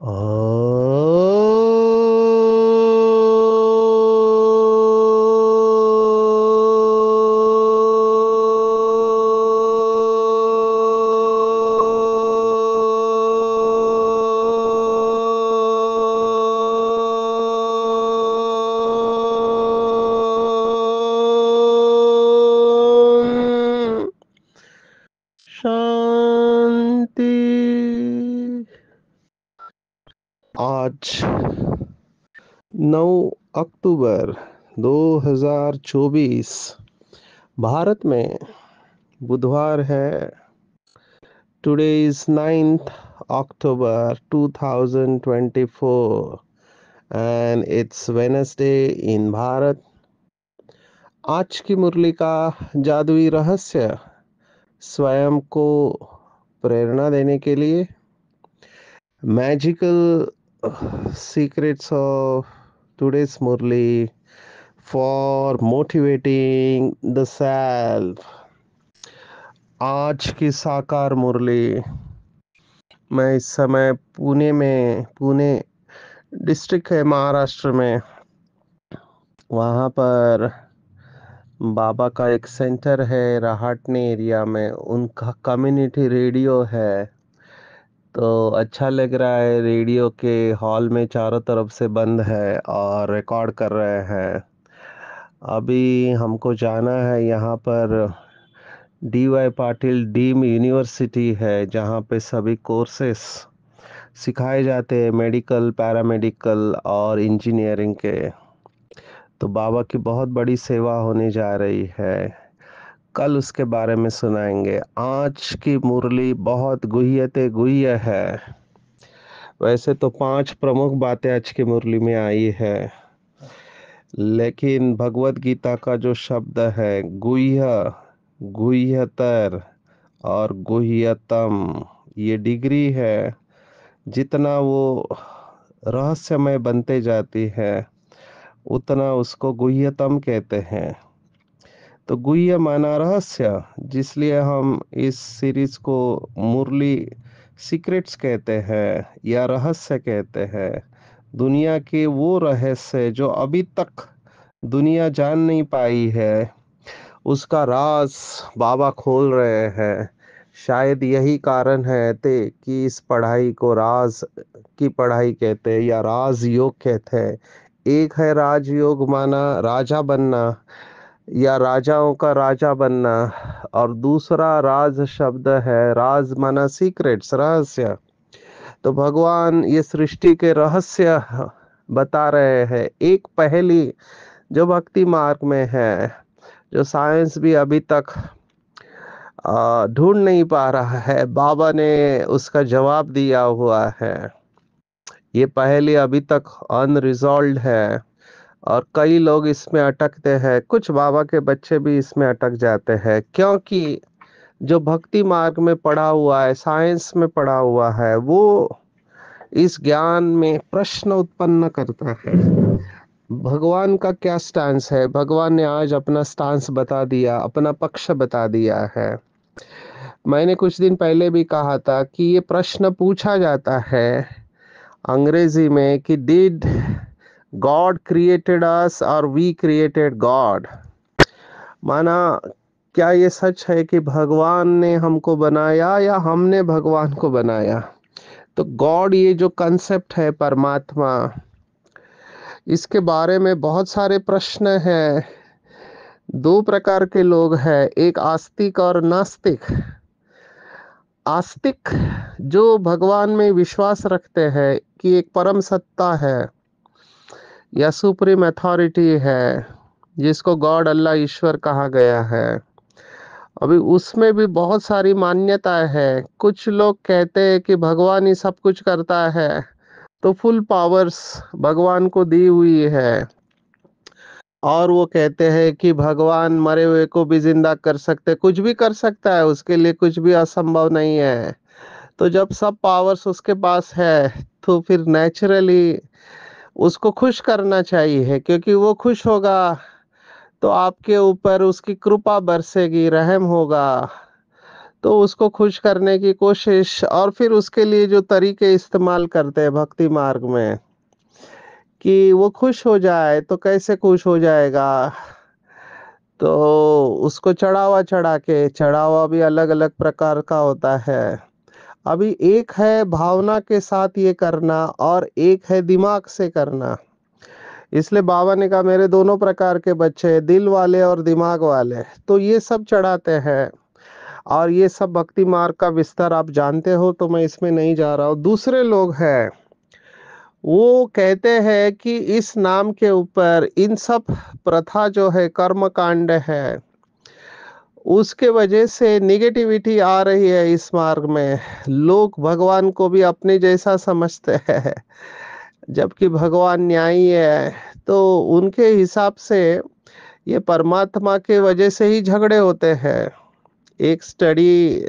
哦。9 अक्टूबर 2024 भारत में बुधवार है today is ninth October 2024 and it's Wednesday in Bharat आज की मुरली का जादुई रहस्य स्वयं को प्रेरणा देने के लिए magical secrets of today's Murli for motivating the self. आज की साकार मुरली मैं इस समय पुणे में पुणे डिस्ट्रिक्ट है महाराष्ट्र में वहाँ पर बाबा का एक सेंटर है रहाटने एरिया में उनका कम्युनिटी रेडियो है तो अच्छा लग रहा है रेडियो के हॉल में चारों तरफ से बंद है और रिकॉर्ड कर रहे हैं अभी हमको जाना है यहाँ पर D Y Patil deem university है जहाँ पे सभी कोर्सेस सिखाए जाते हैं मेडिकल पैरामेडिकल और इंजीनियरिंग के तो बाबा की बहुत बड़ी सेवा होने जा रही है कल उसके बारे में सुनाएंगे आज की मुरली बहुत गुहियत गुह्य है वैसे तो पांच प्रमुख बातें आज की मुरली में आई है लेकिन भगवत गीता का जो शब्द है गुह्य गुह्यतर और गुह्यतम ये डिग्री है जितना वो रहस्यमय बनते जाती है उतना उसको गुह्यतम कहते हैं तो गुह्य माना रहस्य जिसलिए हम इस सीरीज को मुरली सीक्रेट्स कहते हैं या रहस्य कहते हैं दुनिया के वो रहस्य जो अभी तक दुनिया जान नहीं पाई है उसका राज बाबा खोल रहे हैं शायद यही कारण है ते कि इस पढ़ाई को राज की पढ़ाई कहते हैं या राज योग कहते हैं एक है राजयोग माना राजा बनना या राजाओं का राजा बनना और दूसरा राज शब्द है राज माना सीक्रेट्स रहस्य तो भगवान ये सृष्टि के रहस्य बता रहे हैं एक पहली जो भक्ति मार्ग में है जो साइंस भी अभी तक ढूंढ नहीं पा रहा है बाबा ने उसका जवाब दिया हुआ है ये पहले अभी तक अनरिजॉल्व है और कई लोग इसमें अटकते हैं कुछ बाबा के बच्चे भी इसमें अटक जाते हैं क्योंकि जो भक्ति मार्ग में पढ़ा हुआ है साइंस में पढ़ा हुआ है वो इस ज्ञान में प्रश्न उत्पन्न करता है भगवान का क्या स्टांस है भगवान ने आज अपना स्टांस बता दिया अपना पक्ष बता दिया है मैंने कुछ दिन पहले भी कहा था कि ये प्रश्न पूछा जाता है अंग्रेजी में कि डिड गॉड क्रिएटेड अस और वी क्रिएटेड गॉड माना क्या ये सच है कि भगवान ने हमको बनाया या हमने भगवान को बनाया तो गॉड ये जो कंसेप्ट है परमात्मा इसके बारे में बहुत सारे प्रश्न हैं दो प्रकार के लोग हैं एक आस्तिक और नास्तिक आस्तिक जो भगवान में विश्वास रखते हैं कि एक परम सत्ता है या सुप्रीम अथॉरिटी है जिसको गॉड अल्लाह ईश्वर कहा गया है अभी उसमें भी बहुत सारी मान्यता है कुछ लोग कहते हैं कि भगवान ही सब कुछ करता है तो फुल पावर्स भगवान को दी हुई है और वो कहते हैं कि भगवान मरे हुए को भी जिंदा कर सकते कुछ भी कर सकता है उसके लिए कुछ भी असंभव नहीं है तो जब सब पावर्स उसके पास है तो फिर नेचुरली उसको खुश करना चाहिए क्योंकि वो खुश होगा तो आपके ऊपर उसकी कृपा बरसेगी रहम होगा तो उसको खुश करने की कोशिश और फिर उसके लिए जो तरीके इस्तेमाल करते हैं भक्ति मार्ग में कि वो खुश हो जाए तो कैसे खुश हो जाएगा तो उसको चढ़ावा चढ़ा के चढ़ावा भी अलग अलग प्रकार का होता है अभी एक है भावना के साथ ये करना और एक है दिमाग से करना इसलिए बाबा ने कहा मेरे दोनों प्रकार के बच्चे दिल वाले और दिमाग वाले तो ये सब चढ़ाते हैं और ये सब भक्ति मार्ग का विस्तार आप जानते हो तो मैं इसमें नहीं जा रहा हूँ दूसरे लोग हैं वो कहते हैं कि इस नाम के ऊपर इन सब प्रथा जो है कर्म कांड है उसके वजह से निगेटिविटी आ रही है इस मार्ग में लोग भगवान को भी अपने जैसा समझते हैं जबकि भगवान न्यायी है तो उनके हिसाब से ये परमात्मा के वजह से ही झगड़े होते हैं एक स्टडी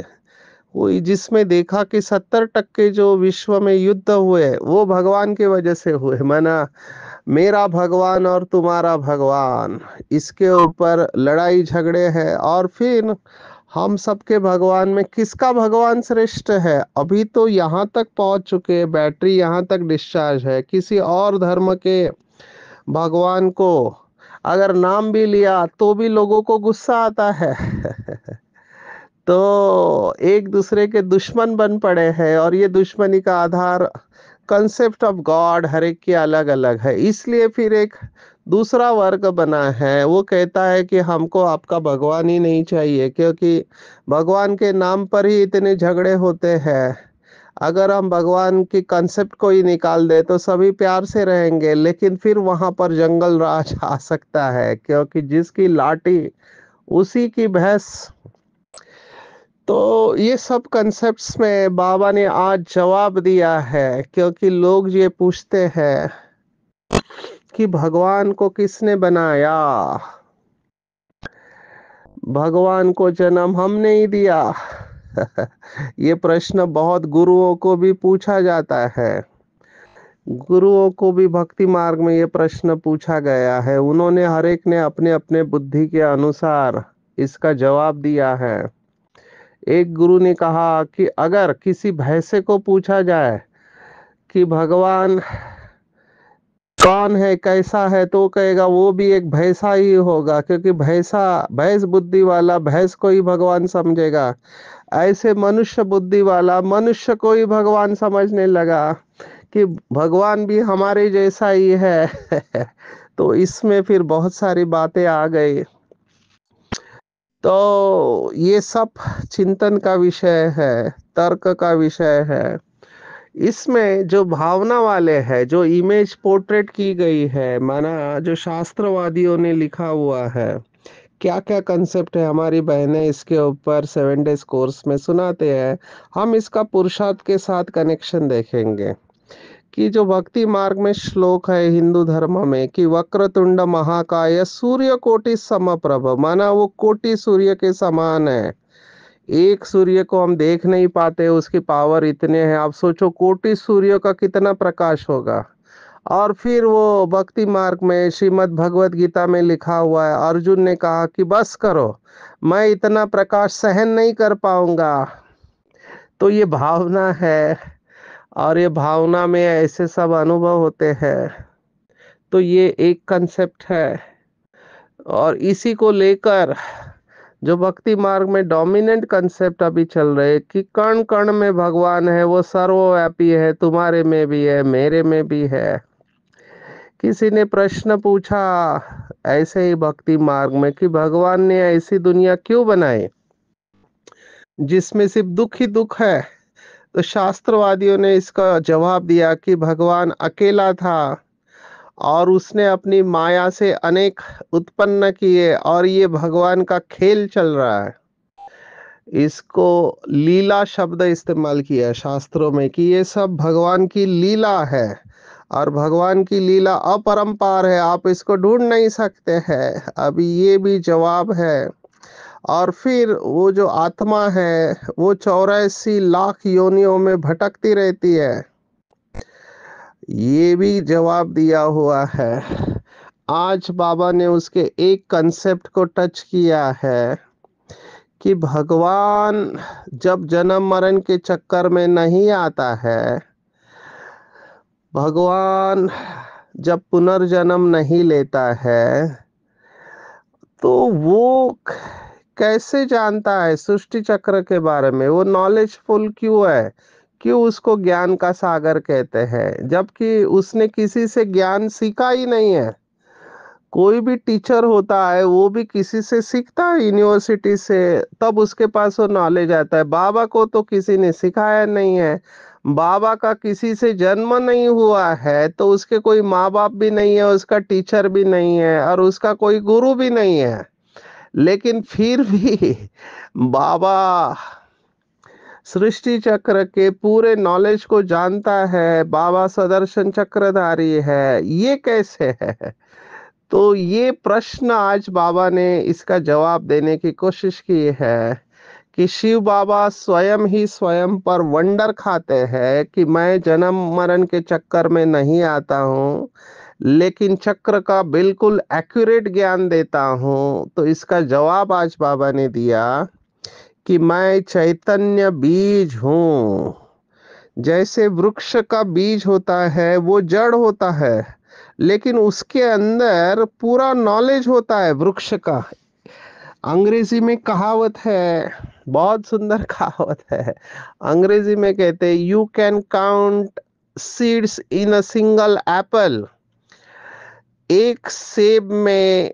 हुई जिसमें देखा कि सत्तर टक्के जो विश्व में युद्ध हुए वो भगवान के वजह से हुए माना मेरा भगवान और तुम्हारा भगवान इसके ऊपर लड़ाई झगड़े हैं और फिर हम सबके भगवान में किसका भगवान श्रेष्ठ है अभी तो यहाँ तक पहुँच चुके हैं बैटरी यहाँ तक डिस्चार्ज है किसी और धर्म के भगवान को अगर नाम भी लिया तो भी लोगों को गुस्सा आता है तो एक दूसरे के दुश्मन बन पड़े हैं और ये दुश्मनी का आधार कंसेप्ट ऑफ गॉड हर एक की अलग अलग है इसलिए फिर एक दूसरा वर्ग बना है वो कहता है कि हमको आपका भगवान ही नहीं चाहिए क्योंकि भगवान के नाम पर ही इतने झगड़े होते हैं अगर हम भगवान की कंसेप्ट को ही निकाल दे तो सभी प्यार से रहेंगे लेकिन फिर वहाँ पर जंगल राज आ सकता है क्योंकि जिसकी लाठी उसी की भैंस तो ये सब कॉन्सेप्ट्स में बाबा ने आज जवाब दिया है क्योंकि लोग ये पूछते हैं कि भगवान को किसने बनाया भगवान को जन्म हमने ही दिया ये प्रश्न बहुत गुरुओं को भी पूछा जाता है गुरुओं को भी भक्ति मार्ग में ये प्रश्न पूछा गया है उन्होंने हर एक ने अपने अपने बुद्धि के अनुसार इसका जवाब दिया है एक गुरु ने कहा कि अगर किसी भैंसे को पूछा जाए कि भगवान कौन है कैसा है तो कहेगा वो भी एक भैंसा ही होगा क्योंकि भैंसा भैंस बुद्धि वाला भैंस को ही भगवान समझेगा ऐसे मनुष्य बुद्धि वाला मनुष्य को ही भगवान समझने लगा कि भगवान भी हमारे जैसा ही है तो इसमें फिर बहुत सारी बातें आ गई तो ये सब चिंतन का विषय है तर्क का विषय है इसमें जो भावना वाले है जो इमेज पोर्ट्रेट की गई है माना जो शास्त्रवादियों ने लिखा हुआ है क्या क्या कंसेप्ट है हमारी बहनें इसके ऊपर सेवन डेज कोर्स में सुनाते हैं हम इसका पुरुषार्थ के साथ कनेक्शन देखेंगे कि जो भक्ति मार्ग में श्लोक है हिंदू धर्म में कि वक्रतुंड महाकाय सूर्य कोटि प्रभ माना वो कोटि सूर्य के समान है एक सूर्य को हम देख नहीं पाते उसकी पावर इतने हैं आप सोचो कोटि सूर्य का कितना प्रकाश होगा और फिर वो भक्ति मार्ग में श्रीमद् भगवत गीता में लिखा हुआ है अर्जुन ने कहा कि बस करो मैं इतना प्रकाश सहन नहीं कर पाऊंगा तो ये भावना है और ये भावना में ऐसे सब अनुभव होते हैं तो ये एक कंसेप्ट है और इसी को लेकर जो भक्ति मार्ग में डोमिनेंट कंसेप्ट अभी चल रहे कि कण कण में भगवान है वो सर्वव्यापी है तुम्हारे में भी है मेरे में भी है किसी ने प्रश्न पूछा ऐसे ही भक्ति मार्ग में कि भगवान ने ऐसी दुनिया क्यों बनाई जिसमें सिर्फ दुख ही दुख है तो शास्त्रवादियों ने इसका जवाब दिया कि भगवान अकेला था और उसने अपनी माया से अनेक उत्पन्न किए और ये भगवान का खेल चल रहा है इसको लीला शब्द इस्तेमाल किया शास्त्रों में कि ये सब भगवान की लीला है और भगवान की लीला अपरम्पार है आप इसको ढूंढ नहीं सकते हैं अभी ये भी जवाब है और फिर वो जो आत्मा है वो चौरासी लाख योनियों में भटकती रहती है ये भी जवाब दिया हुआ है आज बाबा ने उसके एक कंसेप्ट को टच किया है कि भगवान जब जन्म मरण के चक्कर में नहीं आता है भगवान जब पुनर्जन्म नहीं लेता है तो वो कैसे जानता है सृष्टि चक्र के बारे में वो नॉलेजफुल क्यों है क्यों उसको ज्ञान का सागर कहते हैं जबकि उसने किसी से ज्ञान सीखा ही नहीं है कोई भी टीचर होता है वो भी किसी से सीखता है यूनिवर्सिटी से तब उसके पास वो नॉलेज आता है बाबा को तो किसी ने सिखाया नहीं है बाबा का किसी से जन्म नहीं हुआ है तो उसके कोई माँ बाप भी नहीं है उसका टीचर भी नहीं है और उसका कोई गुरु भी नहीं है लेकिन फिर भी बाबा सृष्टि चक्र के पूरे नॉलेज को जानता है बाबा सदर्शन चक्रधारी है ये कैसे है तो ये प्रश्न आज बाबा ने इसका जवाब देने की कोशिश की है कि शिव बाबा स्वयं ही स्वयं पर वंडर खाते हैं कि मैं जन्म मरण के चक्कर में नहीं आता हूँ लेकिन चक्र का बिल्कुल एक्यूरेट ज्ञान देता हूँ तो इसका जवाब आज बाबा ने दिया कि मैं चैतन्य बीज हूँ जैसे वृक्ष का बीज होता है वो जड़ होता है लेकिन उसके अंदर पूरा नॉलेज होता है वृक्ष का अंग्रेजी में कहावत है बहुत सुंदर कहावत है अंग्रेजी में कहते हैं you can count seeds in a single apple एक सेब में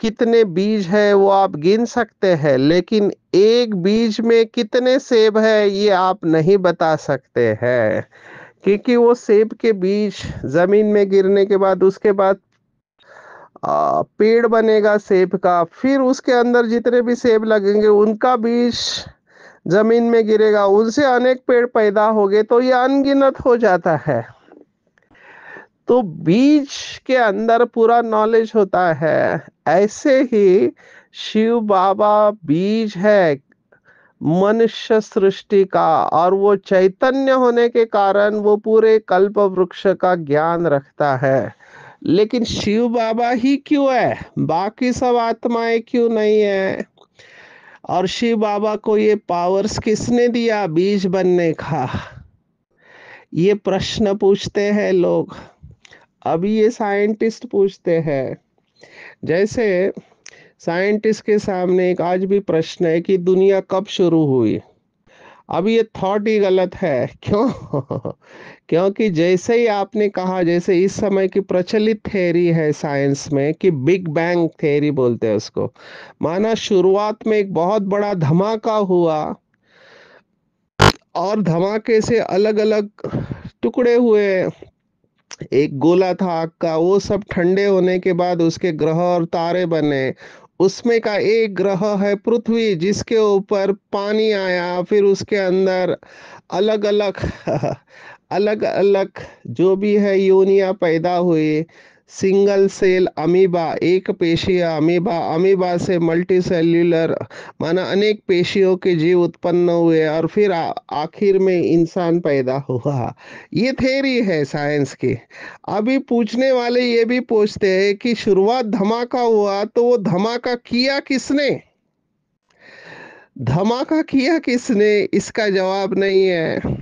कितने बीज है वो आप गिन सकते हैं लेकिन एक बीज में कितने सेब है ये आप नहीं बता सकते हैं क्योंकि वो सेब के बीज जमीन में गिरने के बाद उसके बाद पेड़ बनेगा सेब का फिर उसके अंदर जितने भी सेब लगेंगे उनका बीज जमीन में गिरेगा उनसे अनेक पेड़ पैदा हो गए तो ये अनगिनत हो जाता है तो बीज के अंदर पूरा नॉलेज होता है ऐसे ही शिव बाबा बीज है मनुष्य सृष्टि का और वो चैतन्य होने के कारण वो पूरे कल्प वृक्ष का ज्ञान रखता है लेकिन शिव बाबा ही क्यों है बाकी सब आत्माएं क्यों नहीं है और शिव बाबा को ये पावर्स किसने दिया बीज बनने का ये प्रश्न पूछते हैं लोग अब ये साइंटिस्ट पूछते हैं जैसे साइंटिस्ट के सामने एक आज भी प्रश्न है कि दुनिया कब शुरू हुई अब ये थॉट ही गलत है क्यों क्योंकि जैसे ही आपने कहा जैसे इस समय की प्रचलित थ्योरी है साइंस में कि बिग बैंग थ्योरी बोलते हैं उसको माना शुरुआत में एक बहुत बड़ा धमाका हुआ और धमाके से अलग अलग टुकड़े हुए एक गोला था आग का वो सब ठंडे होने के बाद उसके ग्रह और तारे बने उसमें का एक ग्रह है पृथ्वी जिसके ऊपर पानी आया फिर उसके अंदर अलग अलग अलग अलग जो भी है योनिया पैदा हुई सिंगल सेल अमीबा एक पेशीय अमीबा अमीबा से मल्टी सेल्यूलर माना अनेक पेशियों के जीव उत्पन्न हुए और फिर आखिर में इंसान पैदा हुआ ये थेरी है साइंस की अभी पूछने वाले ये भी पूछते हैं कि शुरुआत धमाका हुआ तो वो धमाका किया किसने धमाका किया किसने इसका जवाब नहीं है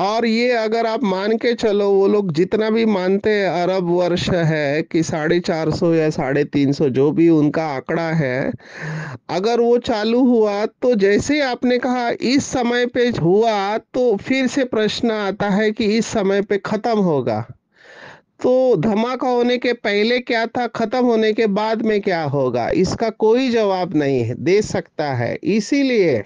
और ये अगर आप मान के चलो वो लोग जितना भी मानते हैं अरब वर्ष है कि साढ़े चार सौ या साढ़े तीन सौ जो भी उनका आंकड़ा है अगर वो चालू हुआ तो जैसे आपने कहा इस समय पे हुआ तो फिर से प्रश्न आता है कि इस समय पे खत्म होगा तो धमाका होने के पहले क्या था खत्म होने के बाद में क्या होगा इसका कोई जवाब नहीं है दे सकता है इसीलिए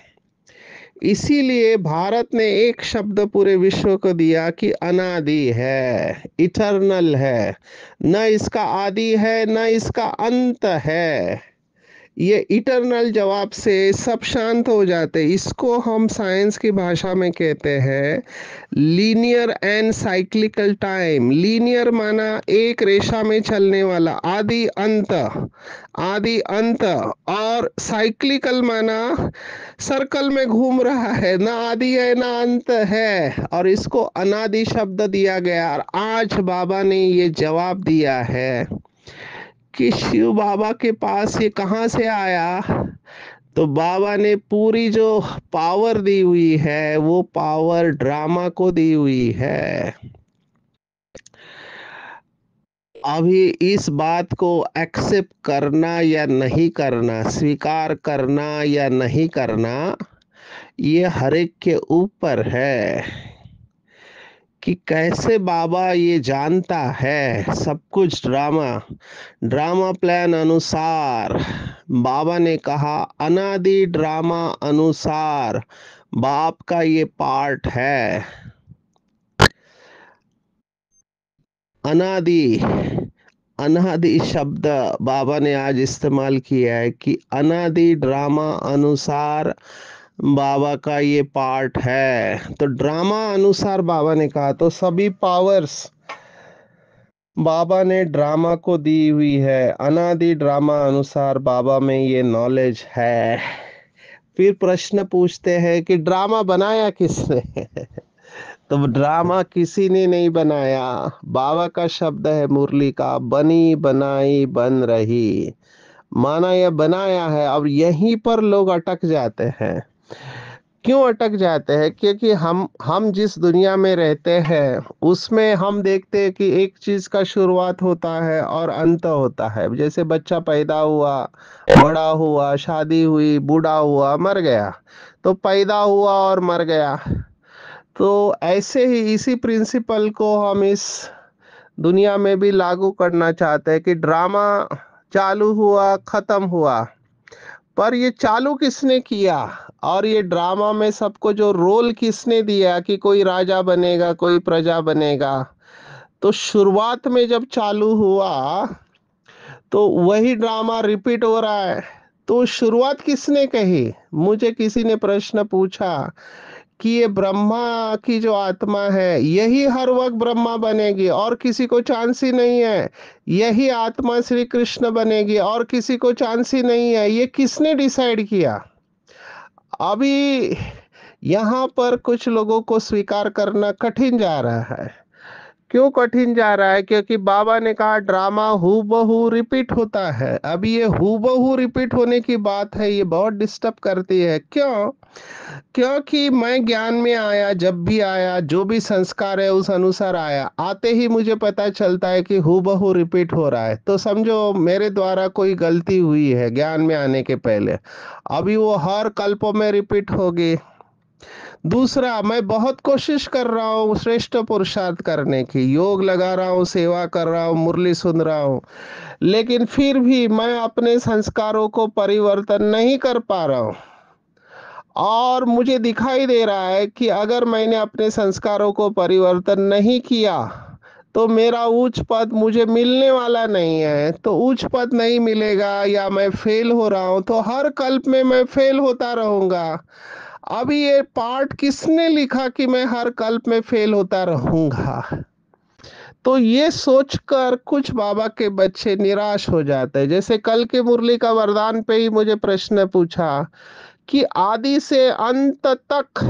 इसीलिए भारत ने एक शब्द पूरे विश्व को दिया कि अनादि है इटरनल है न इसका आदि है न इसका अंत है ये इटरनल जवाब से सब शांत हो जाते इसको हम साइंस की भाषा में कहते हैं linear and cyclical time linear माना एक रेशा में चलने वाला आदि अंत आदि अंत और साइक्लिकल माना सर्कल में घूम रहा है ना आदि है ना अंत है और इसको अनादि शब्द दिया गया और आज बाबा ने ये जवाब दिया है कि शिव बाबा के पास ये कहाँ से आया तो बाबा ने पूरी जो पावर दी हुई है वो पावर ड्रामा को दी हुई है अभी इस बात को एक्सेप्ट करना या नहीं करना स्वीकार करना या नहीं करना ये हर एक के ऊपर है कि कैसे बाबा ये जानता है सब कुछ ड्रामा ड्रामा प्लान अनुसार बाबा ने कहा अनादि ड्रामा अनुसार बाप का ये पार्ट है अनादि अनादि शब्द बाबा ने आज इस्तेमाल किया है कि अनादि ड्रामा अनुसार बाबा का ये पार्ट है तो ड्रामा अनुसार बाबा ने कहा तो सभी पावर्स बाबा ने ड्रामा को दी हुई है अनादि ड्रामा अनुसार बाबा में ये नॉलेज है फिर प्रश्न पूछते हैं कि ड्रामा बनाया किसने तो ड्रामा किसी ने नहीं बनाया बाबा का शब्द है मुरली का बनी बनाई बन रही माना यह बनाया है अब यहीं पर लोग अटक जाते हैं क्यों अटक जाते हैं क्योंकि हम हम जिस दुनिया में रहते हैं उसमें हम देखते हैं कि एक चीज़ का शुरुआत होता है और अंत होता है जैसे बच्चा पैदा हुआ बड़ा हुआ शादी हुई बूढ़ा हुआ मर गया तो पैदा हुआ और मर गया तो ऐसे ही इसी प्रिंसिपल को हम इस दुनिया में भी लागू करना चाहते हैं कि ड्रामा चालू हुआ ख़त्म हुआ पर ये चालू किसने किया और ये ड्रामा में सबको जो रोल किसने दिया कि कोई राजा बनेगा कोई प्रजा बनेगा तो शुरुआत में जब चालू हुआ तो वही ड्रामा रिपीट हो रहा है तो शुरुआत किसने कही मुझे किसी ने प्रश्न पूछा कि ये ब्रह्मा की जो आत्मा है यही हर वक्त ब्रह्मा बनेगी और किसी को चांस ही नहीं है यही आत्मा श्री कृष्ण बनेगी और किसी को चांस ही नहीं है ये किसने डिसाइड किया अभी यहाँ पर कुछ लोगों को स्वीकार करना कठिन जा रहा है क्यों कठिन जा रहा है क्योंकि बाबा ने कहा ड्रामा हु रिपीट होता है अभी ये हु रिपीट होने की बात है ये बहुत डिस्टर्ब करती है क्यों क्योंकि मैं ज्ञान में आया जब भी आया जो भी संस्कार है उस अनुसार आया आते ही मुझे पता चलता है कि बहु रिपीट हो रहा है तो समझो मेरे द्वारा कोई गलती हुई है ज्ञान में आने के पहले अभी वो हर कल्पों में रिपीट होगी दूसरा मैं बहुत कोशिश कर रहा हूँ श्रेष्ठ पुरुषार्थ करने की योग लगा रहा हूँ सेवा कर रहा हूँ मुरली सुन रहा हूँ लेकिन फिर भी मैं अपने संस्कारों को परिवर्तन नहीं कर पा रहा हूँ और मुझे दिखाई दे रहा है कि अगर मैंने अपने संस्कारों को परिवर्तन नहीं किया तो मेरा उच्च पद मुझे मिलने वाला नहीं है तो उच्च पद नहीं मिलेगा या मैं फेल हो रहा हूँ तो हर कल्प में मैं फेल होता रहूँगा अभी ये पार्ट किसने लिखा कि मैं हर कल्प में फेल होता रहूँगा तो ये सोचकर कुछ बाबा के बच्चे निराश हो जाते हैं जैसे कल के मुरली का वरदान पे ही मुझे प्रश्न पूछा कि आदि से अंत तक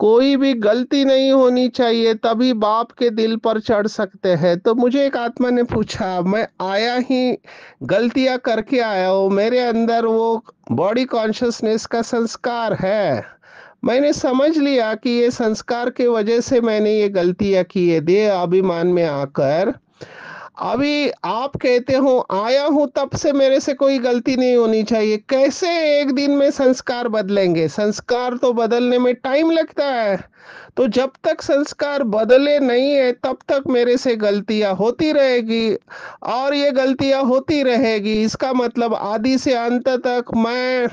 कोई भी गलती नहीं होनी चाहिए तभी बाप के दिल पर चढ़ सकते हैं तो मुझे एक आत्मा ने पूछा मैं आया ही गलतियां करके आया हूँ मेरे अंदर वो बॉडी कॉन्शियसनेस का संस्कार है मैंने समझ लिया कि ये संस्कार के वजह से मैंने ये गलतियां की है दे अभिमान में आकर अभी आप कहते हो आया हूं तब से मेरे से कोई गलती नहीं होनी चाहिए कैसे एक दिन में संस्कार बदलेंगे संस्कार तो बदलने में टाइम लगता है तो जब तक संस्कार बदले नहीं है तब तक मेरे से गलतियां होती रहेगी और ये गलतियां होती रहेगी इसका मतलब आदि से अंत तक मैं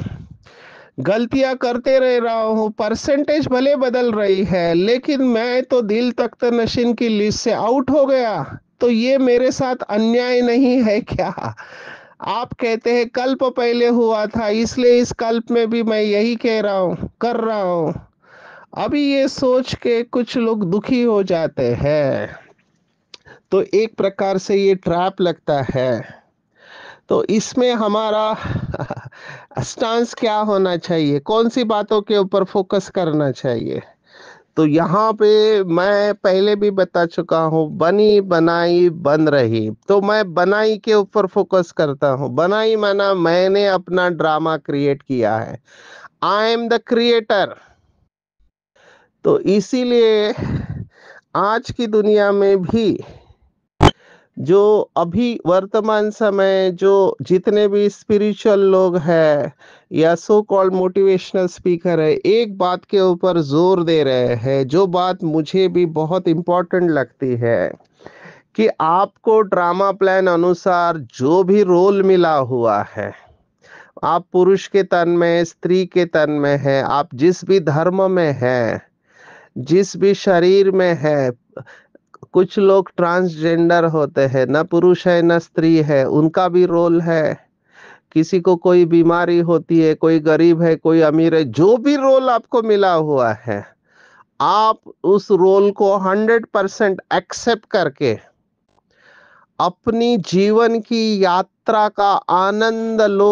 गलतियां करते रह रहा हूँ परसेंटेज भले बदल रही है लेकिन मैं तो दिल तख्त नशीन की लिस्ट से आउट हो गया तो ये मेरे साथ अन्याय नहीं है क्या आप कहते हैं कल्प पहले हुआ था इसलिए इस कल्प में भी मैं यही कह रहा हूँ कर रहा हूँ अभी ये सोच के कुछ लोग दुखी हो जाते हैं तो एक प्रकार से ये ट्रैप लगता है तो इसमें हमारा स्टांस क्या होना चाहिए कौन सी बातों के ऊपर फोकस करना चाहिए तो यहाँ पे मैं पहले भी बता चुका हूँ बनी बनाई बन रही तो मैं बनाई के ऊपर फोकस करता हूँ बनाई माना मैंने अपना ड्रामा क्रिएट किया है आई एम द क्रिएटर तो इसीलिए आज की दुनिया में भी जो अभी वर्तमान समय जो जितने भी स्पिरिचुअल लोग हैं या सो कॉल्ड मोटिवेशनल स्पीकर है एक बात के ऊपर जोर दे रहे हैं जो बात मुझे भी बहुत इम्पोर्टेंट लगती है कि आपको ड्रामा प्लान अनुसार जो भी रोल मिला हुआ है आप पुरुष के तन में स्त्री के तन में है आप जिस भी धर्म में हैं जिस भी शरीर में है कुछ लोग ट्रांसजेंडर होते हैं न पुरुष है न स्त्री है उनका भी रोल है किसी को कोई बीमारी होती है कोई गरीब है कोई अमीर है जो भी रोल आपको मिला हुआ है आप उस रोल को हंड्रेड परसेंट एक्सेप्ट करके अपनी जीवन की यात्रा का आनंद लो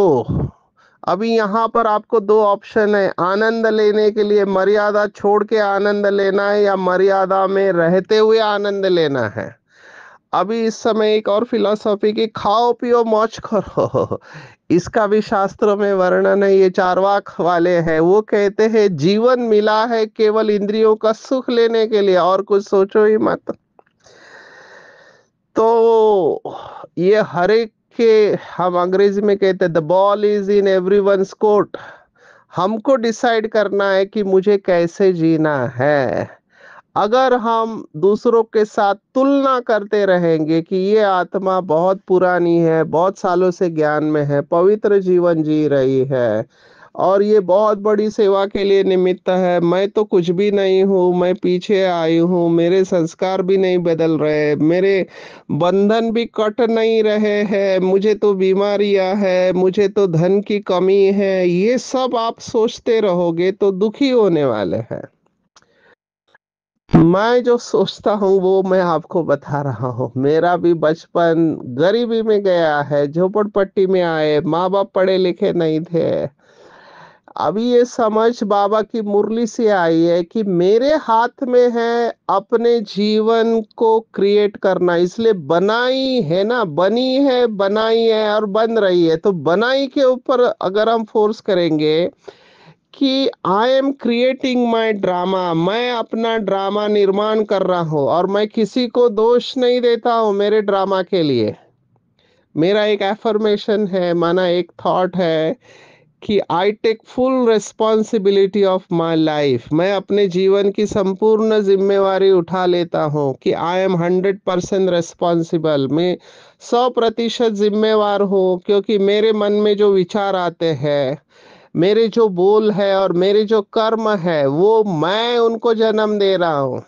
अभी यहाँ पर आपको दो ऑप्शन है आनंद लेने के लिए मर्यादा छोड़ के आनंद लेना है या मर्यादा में रहते हुए आनंद लेना है अभी इस समय एक और फिलोसॉफी की खाओ पियो मौज करो इसका भी शास्त्र में वर्णन है ये चारवाक वाले हैं वो कहते हैं जीवन मिला है केवल इंद्रियों का सुख लेने के लिए और कुछ सोचो ही मत तो ये हर एक के हम अंग्रेजी में कहते हैं the ball is in every one court हमको डिसाइड करना है कि मुझे कैसे जीना है अगर हम दूसरों के साथ तुलना करते रहेंगे कि ये आत्मा बहुत पुरानी है बहुत सालों से ज्ञान में है पवित्र जीवन जी रही है और ये बहुत बड़ी सेवा के लिए निमित्त है मैं तो कुछ भी नहीं हूँ मैं पीछे आई हूँ मेरे संस्कार भी नहीं बदल रहे मेरे बंधन भी कट नहीं रहे हैं मुझे तो बीमारियाँ है मुझे तो धन की कमी है ये सब आप सोचते रहोगे तो दुखी होने वाले हैं मैं जो सोचता हूँ वो मैं आपको बता रहा हूँ मेरा भी बचपन गरीबी में गया है झोपड़पट्टी में आए माँ बाप पढ़े लिखे नहीं थे अभी ये समझ बाबा की मुरली से आई है कि मेरे हाथ में है अपने जीवन को क्रिएट करना इसलिए बनाई है ना बनी है बनाई है और बन रही है तो बनाई के ऊपर अगर हम फोर्स करेंगे कि I am creating my drama मैं अपना ड्रामा निर्माण कर रहा हूँ और मैं किसी को दोष नहीं देता हूँ मेरे ड्रामा के लिए मेरा एक एफर्मेशन है माना एक थॉट है कि I take full responsibility of my life मैं अपने जीवन की संपूर्ण जिम्मेवारी उठा लेता हूँ कि I am hundred percent responsible मैं सौ प्रतिशत जिम्मेवार हूँ क्योंकि मेरे मन में जो विचार आते हैं मेरे जो बोल है और मेरे जो कर्म है वो मैं उनको जन्म दे रहा हूं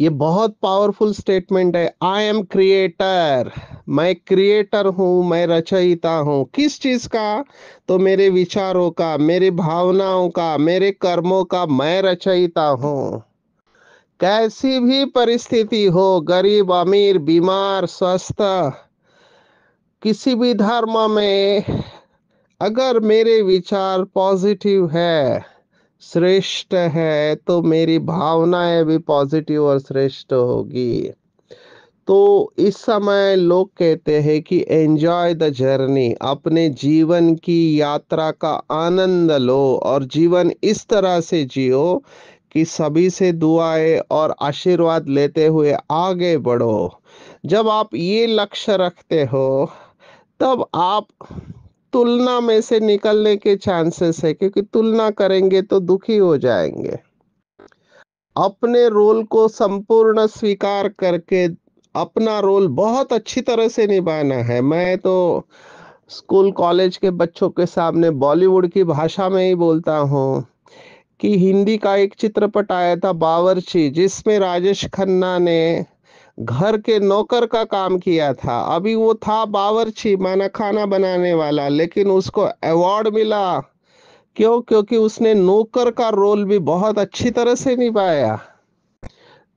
ये बहुत पावरफुल स्टेटमेंट है आई एम क्रिएटर मैं क्रिएटर हूं मैं रचयिता हूं किस चीज का तो मेरे विचारों का मेरी भावनाओं का मेरे कर्मों का मैं रचयिता हूं कैसी भी परिस्थिति हो गरीब अमीर बीमार स्वस्थ किसी भी धर्म में अगर मेरे विचार पॉजिटिव है श्रेष्ठ है तो मेरी भावनाएं भी पॉजिटिव और श्रेष्ठ होगी तो इस समय लोग कहते हैं कि एंजॉय द जर्नी अपने जीवन की यात्रा का आनंद लो और जीवन इस तरह से जियो कि सभी से दुआएं और आशीर्वाद लेते हुए आगे बढ़ो जब आप ये लक्ष्य रखते हो तब आप तुलना में से निकलने के चांसेस है क्योंकि तुलना करेंगे तो दुखी हो जाएंगे अपने रोल को संपूर्ण स्वीकार करके अपना रोल बहुत अच्छी तरह से निभाना है मैं तो स्कूल कॉलेज के बच्चों के सामने बॉलीवुड की भाषा में ही बोलता हूँ कि हिंदी का एक चित्रपट आया था बावरची जिसमें राजेश खन्ना ने घर के नौकर का काम किया था अभी वो था बावरछी माना खाना बनाने वाला लेकिन उसको अवार्ड मिला क्यों क्योंकि उसने नौकर का रोल भी बहुत अच्छी तरह से निभाया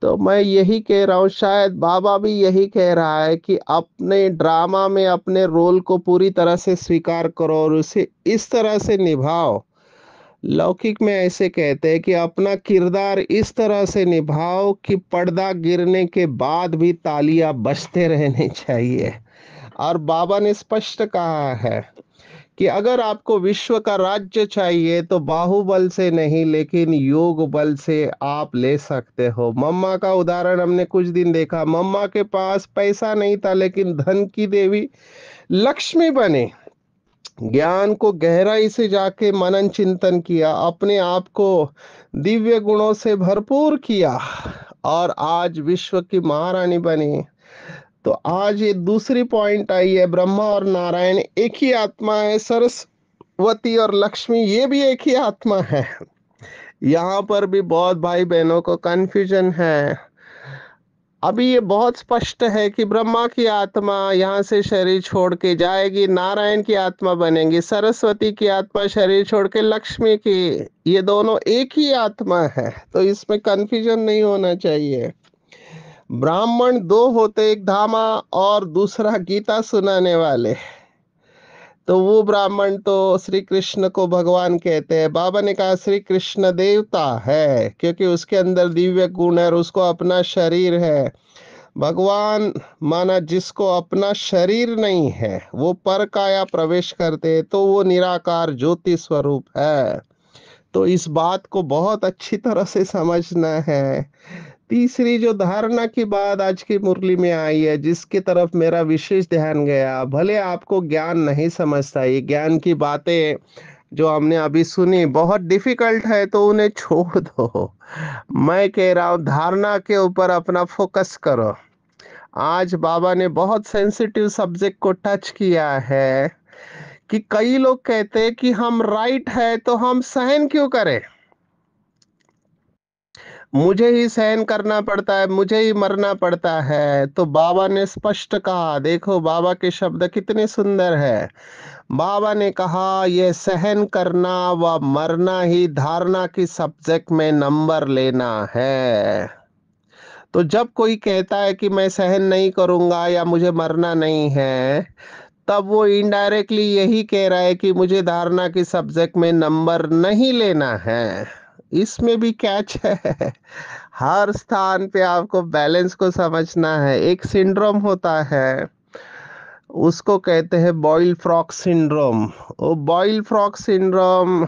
तो मैं यही कह रहा हूँ शायद बाबा भी यही कह रहा है कि अपने ड्रामा में अपने रोल को पूरी तरह से स्वीकार करो और उसे इस तरह से निभाओ लौकिक में ऐसे कहते हैं कि अपना किरदार इस तरह से निभाओ कि पर्दा गिरने के बाद भी तालियां बजते रहने चाहिए और बाबा ने स्पष्ट कहा है कि अगर आपको विश्व का राज्य चाहिए तो बाहुबल से नहीं लेकिन योग बल से आप ले सकते हो मम्मा का उदाहरण हमने कुछ दिन देखा मम्मा के पास पैसा नहीं था लेकिन धन की देवी लक्ष्मी बने ज्ञान को गहराई से जाके मनन चिंतन किया अपने आप को दिव्य गुणों से भरपूर किया और आज विश्व की महारानी बनी तो आज ये दूसरी पॉइंट आई है ब्रह्मा और नारायण एक ही आत्मा है सरस्वती और लक्ष्मी ये भी एक ही आत्मा है यहाँ पर भी बहुत भाई बहनों को कन्फ्यूजन है अभी ये बहुत स्पष्ट है कि ब्रह्मा की आत्मा यहाँ से शरीर छोड़ के जाएगी नारायण की आत्मा बनेगी सरस्वती की आत्मा शरीर छोड़ के लक्ष्मी की ये दोनों एक ही आत्मा है तो इसमें कन्फ्यूजन नहीं होना चाहिए ब्राह्मण दो होते एक धामा और दूसरा गीता सुनाने वाले तो वो ब्राह्मण तो श्री कृष्ण को भगवान कहते हैं बाबा ने कहा श्री कृष्ण देवता है क्योंकि उसके अंदर दिव्य गुण है और उसको अपना शरीर है भगवान माना जिसको अपना शरीर नहीं है वो पर काया प्रवेश करते तो वो निराकार ज्योति स्वरूप है तो इस बात को बहुत अच्छी तरह से समझना है तीसरी जो धारणा की बात आज की मुरली में आई है जिसकी तरफ मेरा विशेष ध्यान गया भले आपको ज्ञान नहीं समझता ये ज्ञान की बातें जो हमने अभी सुनी बहुत डिफिकल्ट है तो उन्हें छोड़ दो मैं कह रहा हूँ धारणा के ऊपर अपना फोकस करो आज बाबा ने बहुत सेंसिटिव सब्जेक्ट को टच किया है कि कई लोग कहते हैं कि हम राइट है तो हम सहन क्यों करें मुझे ही सहन करना पड़ता है मुझे ही मरना पड़ता है तो बाबा ने स्पष्ट कहा देखो बाबा के शब्द कितने सुंदर है बाबा ने कहा यह सहन करना व मरना ही धारणा की सब्जेक्ट में नंबर लेना है तो जब कोई कहता है कि मैं सहन नहीं करूंगा या मुझे मरना नहीं है तब वो इनडायरेक्टली यही कह रहा है कि मुझे धारणा की सब्जेक्ट में नंबर नहीं लेना है इसमें भी कैच है हर स्थान पे आपको बैलेंस को समझना है एक सिंड्रोम होता है उसको कहते हैं बॉयल फ्रॉक सिंड्रोम वो बॉयल फ्रॉक सिंड्रोम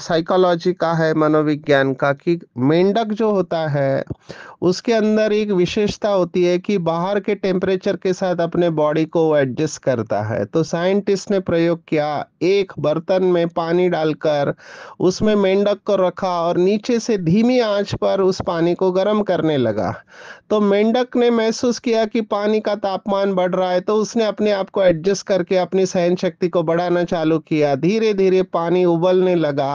साइकोलॉजी का है मनोविज्ञान का कि मेंढक जो होता है उसके अंदर एक विशेषता होती है कि बाहर के टेम्परेचर के साथ अपने बॉडी को एडजस्ट करता है तो साइंटिस्ट ने प्रयोग किया एक बर्तन में पानी डालकर उसमें मेंढक को रखा और नीचे से धीमी आंच पर उस पानी को गर्म करने लगा तो मेंढक ने महसूस किया कि पानी का तापमान बढ़ रहा है तो उसने अपने आप को एडजस्ट करके अपनी सहन शक्ति को बढ़ाना चालू किया धीरे धीरे पानी उबलने लगा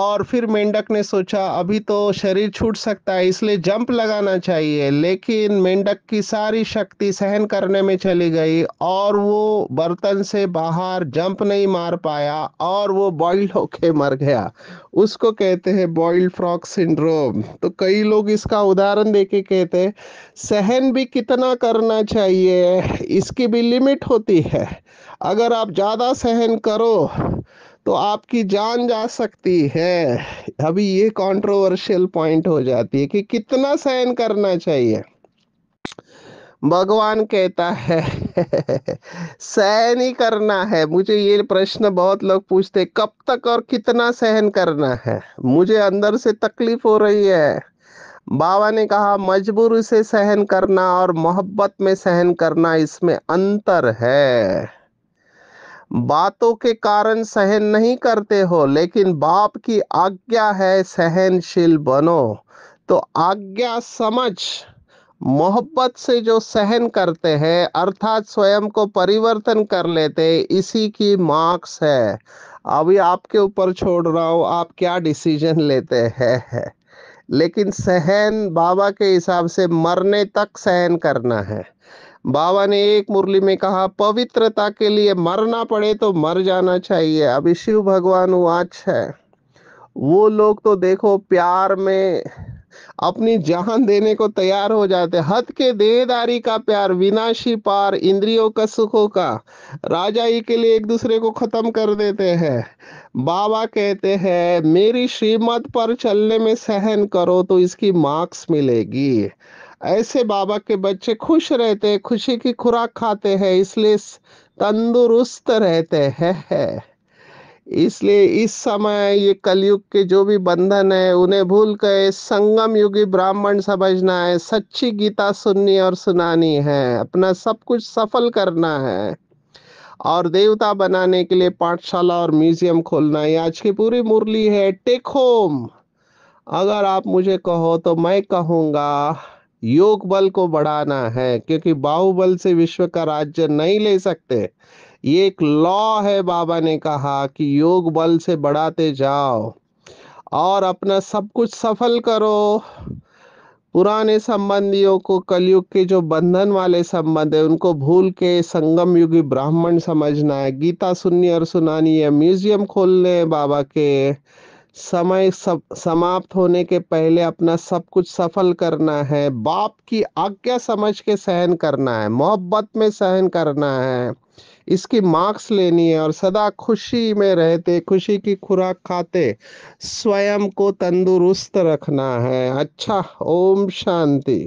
और फिर मेंढक ने सोचा अभी तो शरीर छूट सकता है इसलिए जम कैंप लगाना चाहिए लेकिन मेंढक की सारी शक्ति सहन करने में चली गई और वो बर्तन से बाहर जंप नहीं मार पाया और वो बॉइल होके मर गया उसको कहते हैं बॉइल फ्रॉक सिंड्रोम तो कई लोग इसका उदाहरण देके कहते हैं सहन भी कितना करना चाहिए इसकी भी लिमिट होती है अगर आप ज़्यादा सहन करो तो आपकी जान जा सकती है अभी ये कंट्रोवर्शियल पॉइंट हो जाती है कि कितना सहन करना चाहिए भगवान कहता है सहन ही करना है मुझे ये प्रश्न बहुत लोग पूछते कब तक और कितना सहन करना है मुझे अंदर से तकलीफ हो रही है बाबा ने कहा मजबूर से सहन करना और मोहब्बत में सहन करना इसमें अंतर है बातों के कारण सहन नहीं करते हो लेकिन बाप की आज्ञा है सहनशील बनो तो आज्ञा समझ मोहब्बत से जो सहन करते हैं अर्थात स्वयं को परिवर्तन कर लेते इसी की मार्क्स है अभी आपके ऊपर छोड़ रहा हूँ आप क्या डिसीजन लेते हैं लेकिन सहन बाबा के हिसाब से मरने तक सहन करना है बाबा ने एक मुरली में कहा पवित्रता के लिए मरना पड़े तो मर जाना चाहिए अभी शिव भगवान वाच है वो लोग तो देखो प्यार में अपनी जान देने को तैयार हो जाते हद के देहदारी का प्यार विनाशी पार इंद्रियों का सुखों का राजा ही के लिए एक दूसरे को खत्म कर देते हैं बाबा कहते हैं मेरी श्रीमत पर चलने में सहन करो तो इसकी मार्क्स मिलेगी ऐसे बाबा के बच्चे खुश रहते हैं खुशी की खुराक खाते हैं इसलिए तंदुरुस्त रहते हैं इसलिए इस समय ये कलयुग के जो भी बंधन है उन्हें भूल कर संगम युगी ब्राह्मण समझना है सच्ची गीता सुननी और सुनानी है अपना सब कुछ सफल करना है और देवता बनाने के लिए पाठशाला और म्यूजियम खोलना है आज की पूरी मुरली है टेक होम अगर आप मुझे कहो तो मैं कहूँगा योग बल को बढ़ाना है क्योंकि बाहुबल से विश्व का राज्य नहीं ले सकते ये एक लॉ है बाबा ने कहा कि योग बल से बढ़ाते जाओ और अपना सब कुछ सफल करो पुराने संबंधियों को कलयुग के जो बंधन वाले संबंध है उनको भूल के संगम युगी ब्राह्मण समझना है गीता सुननी और सुनानी है म्यूजियम खोलने हैं बाबा के समय सब समाप्त होने के पहले अपना सब कुछ सफल करना है बाप की आज्ञा समझ के सहन करना है मोहब्बत में सहन करना है इसकी मार्क्स लेनी है और सदा खुशी में रहते खुशी की खुराक खाते स्वयं को तंदुरुस्त रखना है अच्छा ओम शांति